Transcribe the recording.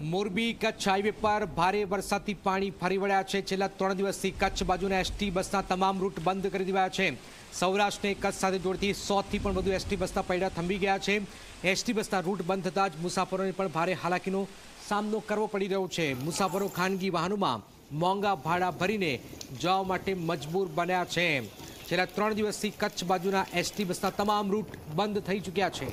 Morbi Kutch highway પર ભારે વરસાદથી પાણી ફરી વળ્યા છે છેલ્લા ત્રણ દિવસથી કચ્છ બાજુના એસટી બસના તમામ રૂટ બંધ કરી દેવાયા છે સૌરાષ્ટ્રને કચ્છ સાથે જોડતી સોથી પણ વધુ એસટી બસના પૈડા થંભી ગયા છે એસટી બસના રૂટ બંધ થતાં જ મુસાફરોને પણ ભારે હાલાકીનો સામનો કરવો પડી રહ્યો છે મુસાફરો ખાનગી વાહનોમાં મોંઘા ભાડા ભરીને જવા માટે મજબૂર બન્યા છે છેલ્લા ત્રણ દિવસથી કચ્છ બાજુના એસટી બસના તમામ રૂટ બંધ થઈ ચૂક્યા છે